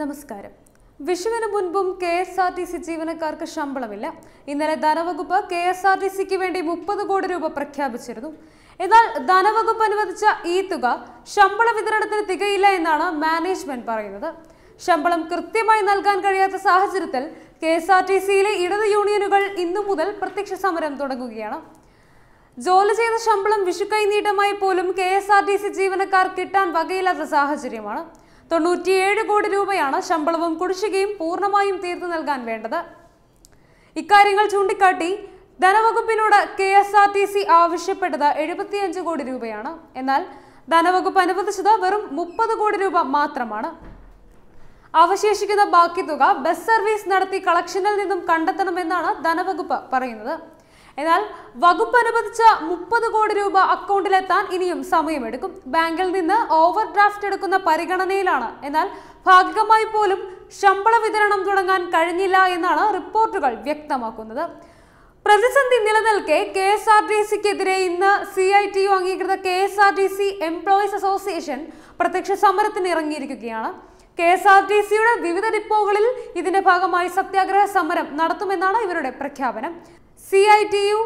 നമസ്കാരം വിഷുവിന് മുൻപും K S R T C ജീവനക്കാർക്ക് ശമ്പളമില്ല ഇന്നലെ ധനവകുപ്പ് കെ എസ് ആർ ടി സിക്ക് വേണ്ടി മുപ്പത് കോടി രൂപ പ്രഖ്യാപിച്ചിരുന്നു എന്നാൽ ധനവകുപ്പ് അനുവദിച്ച ഈ തുക ശമ്പള വിതരണത്തിന് തികയില്ല എന്നാണ് മാനേജ്മെന്റ് പറയുന്നത് ശമ്പളം കൃത്യമായി നൽകാൻ കഴിയാത്ത സാഹചര്യത്തിൽ കെ എസ് ആർ ടി സിയിലെ ഇടത് യൂണിയനുകൾ ഇന്നു മുതൽ പ്രത്യക്ഷ സമരം തുടങ്ങുകയാണ് ജോലി ചെയ്ത ശമ്പളം വിഷുക്കൈനീട്ടമായി പോലും K S R T C ജീവനക്കാർ കിട്ടാൻ വകയില്ലാത്ത സാഹചര്യമാണ് തൊണ്ണൂറ്റിയേഴ് കോടി രൂപയാണ് ശമ്പളവും കുടിശ്ശികയും പൂർണ്ണമായും തീർത്തു നൽകാൻ വേണ്ടത് ഇക്കാര്യങ്ങൾ ചൂണ്ടിക്കാട്ടി ധനവകുപ്പിനോട് K S R T C ആവശ്യപ്പെട്ടത് എഴുപത്തിയഞ്ച് കോടി രൂപയാണ് എന്നാൽ ധനവകുപ്പ് അനുവദിച്ചത് വെറും മുപ്പത് കോടി രൂപ മാത്രമാണ് അവശേഷിക്കുന്ന ബാക്കി തുക ബസ് സർവീസ് നടത്തി കളക്ഷനിൽ നിന്നും കണ്ടെത്തണമെന്നാണ് ധനവകുപ്പ് പറയുന്നത് എന്നാൽ വകുപ്പ് അനുവദിച്ച മുപ്പത് കോടി രൂപ അക്കൗണ്ടിലെത്താൻ ഇനിയും സമയമെടുക്കും ബാങ്കിൽ നിന്ന് ഓവർ ഡ്രാഫ്റ്റ് എടുക്കുന്ന പരിഗണനയിലാണ് എന്നാൽ ഭാഗികമായി പോലും ശമ്പള വിതരണം തുടങ്ങാൻ കഴിഞ്ഞില്ല എന്നാണ് റിപ്പോർട്ടുകൾ വ്യക്തമാക്കുന്നത് പ്രതിസന്ധി നിലനിൽക്കെ കെ എസ് ആർ ടി സിക്കെതിരെ ഇന്ന് സി ഐ ടി യു അംഗീകൃത K S R T C employees association പ്രത്യക്ഷ സമരത്തിന് ഇറങ്ങിയിരിക്കുകയാണ് കെ എസ് ആർ ടി സിയുടെ വിവിധ ഡിപ്പോകളിൽ ഇതിന്റെ ഭാഗമായി സത്യാഗ്രഹ സമരം നടത്തുമെന്നാണ് ഇവരുടെ പ്രഖ്യാപനം C I T U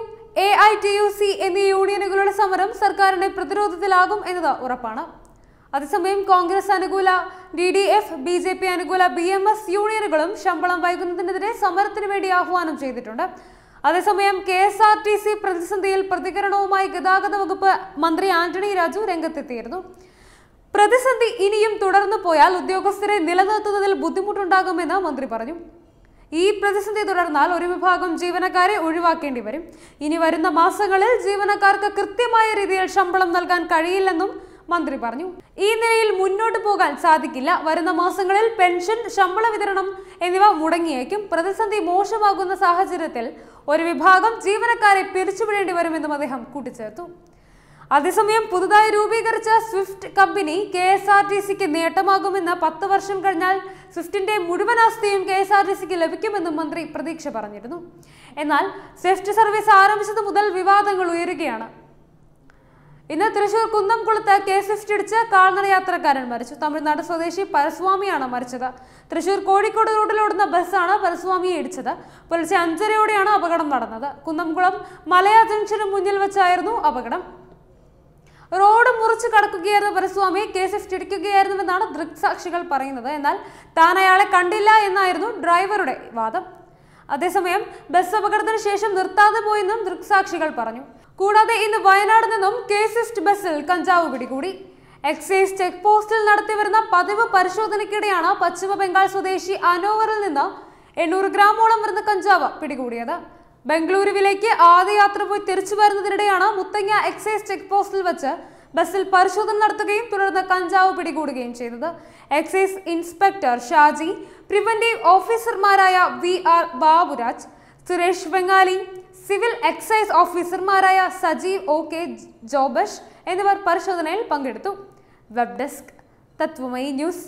A I T U C എന്നീ യൂണിയനുകളുടെ സമരം സർക്കാരിന്റെ പ്രതിരോധത്തിലാകും എന്നത് ഉറപ്പാണ് അതേസമയം കോൺഗ്രസ് അനുകൂല D D F B J P അനുകൂല ബി എം എസ് യൂണിയനുകളും ശമ്പളം വൈകുന്നതിനെതിരെ സമരത്തിന് വേണ്ടി ആഹ്വാനം ചെയ്തിട്ടുണ്ട് അതേസമയം K S R T C പ്രതിസന്ധിയിൽ പ്രതികരണവുമായി ഗതാഗത വകുപ്പ് മന്ത്രി ആന്റണി രാജു രംഗത്തെത്തിയിരുന്നു പ്രതിസന്ധി ഇനിയും തുടർന്നു പോയാൽ ഉദ്യോഗസ്ഥരെ നിലനിർത്തുന്നതിൽ ബുദ്ധിമുട്ടുണ്ടാകുമെന്ന് മന്ത്രി പറഞ്ഞു ഈ പ്രതിസന്ധി തുടർന്നാൽ ഒരു വിഭാഗം ജീവനക്കാരെ ഒഴിവാക്കേണ്ടി വരും ഇനി വരുന്ന മാസങ്ങളിൽ ജീവനക്കാർക്ക് കൃത്യമായ രീതിയിൽ ശമ്പളം നൽകാൻ കഴിയില്ലെന്നും മന്ത്രി പറഞ്ഞു ഈ നിലയിൽ മുന്നോട്ട് പോകാൻ സാധിക്കില്ല വരുന്ന മാസങ്ങളിൽ പെൻഷൻ ശമ്പള വിതരണം എന്നിവ മുടങ്ങിയേക്കും പ്രതിസന്ധി മോശമാകുന്ന സാഹചര്യത്തിൽ ഒരു വിഭാഗം ജീവനക്കാരെ പിരിച്ചുവിടേണ്ടി വരുമെന്നും അദ്ദേഹം കൂട്ടിച്ചേർത്തു അതേസമയം പുതുതായി രൂപീകരിച്ച Swift company K S R T സിക്ക് നേട്ടമാകുമെന്ന് പത്ത് വർഷം കഴിഞ്ഞാൽ സ്വിഫ്റ്റിന്റെ മുഴുവൻ ആസ്തിയും കെ എസ് ആർ ടി സിക്ക് ലഭിക്കുമെന്നും മന്ത്രി പ്രതീക്ഷ പറഞ്ഞിരുന്നു എന്നാൽ സ്വിഫ്റ്റ് സർവീസ് ആരംഭിച്ചത് മുതൽ വിവാദങ്ങൾ ഉയരുകയാണ് ഇന്ന് തൃശൂർ കുന്നംകുളത്ത് കെ സ്വിഫ്റ്റ് ഇടിച്ച് കാൽനട യാത്രക്കാരൻ മരിച്ചു തമിഴ്നാട് സ്വദേശി പരസ്വാമിയാണ് മരിച്ചത് തൃശൂർ കോഴിക്കോട് റോഡിലോടുന്ന ബസ്സാണ് പരസ്വാമിയെ ഇടിച്ചത് പുലർച്ചെ അഞ്ചരയോടെയാണ് അപകടം നടന്നത് കുന്നംകുളം മലയാ ജംഗ്ഷനു മുന്നിൽ വെച്ചായിരുന്നു അപകടം റോഡ് മുറിച്ച് കടക്കുകയായിരുന്നു പരസ്വാമി കേസിൽ ഇടിക്കുകയായിരുന്നുവെന്നാണ് ദൃക്സാക്ഷികൾ പറയുന്നത് എന്നാൽ താൻ അയാളെ കണ്ടില്ല എന്നായിരുന്നു ഡ്രൈവറുടെ വാദം അതേസമയം ബസ് അപകടത്തിന് ശേഷം നിർത്താതെ പോയെന്നും ദൃക്സാക്ഷികൾ പറഞ്ഞു കൂടാതെ ഇന്ന് വയനാട് നിന്നും കേസിസ്റ്റ് ബസ്സിൽ കഞ്ചാവ് പിടികൂടി എക്സൈസ് ചെക്ക് പോസ്റ്റിൽ വരുന്ന പതിവ് പരിശോധനയ്ക്കിടെയാണ് പശ്ചിമ ബംഗാൾ സ്വദേശി അനോവറിൽ നിന്ന് എണ്ണൂറ് ഗ്രാമോളം വരുന്ന കഞ്ചാവ് പിടികൂടിയത് ബംഗളൂരുവിലേക്ക് യാത്ര പോയി തിരിച്ചു വരുന്നതിനിടെയാണ് മുത്തങ്ങ എക്സൈസ് ചെക്ക് പോസ്റ്റിൽ വെച്ച് ബസ്സിൽ പരിശോധന നടത്തുകയും തുടർന്ന് കഞ്ചാവ് പിടികൂടുകയും ചെയ്തത് എക്സൈസ് ഇൻസ്പെക്ടർ ഷാജി പ്രിവന്റീവ് ഓഫീസർമാരായ V R Baburaj Suresh Bangali civil excise ഓഫീസർമാരായ സജീവ് ഒ കെ ജോബഷ് എന്നിവർ പരിശോധനയിൽ പങ്കെടുത്തു വെബ് ഡെസ്ക് തത്വമയി ന്യൂസ്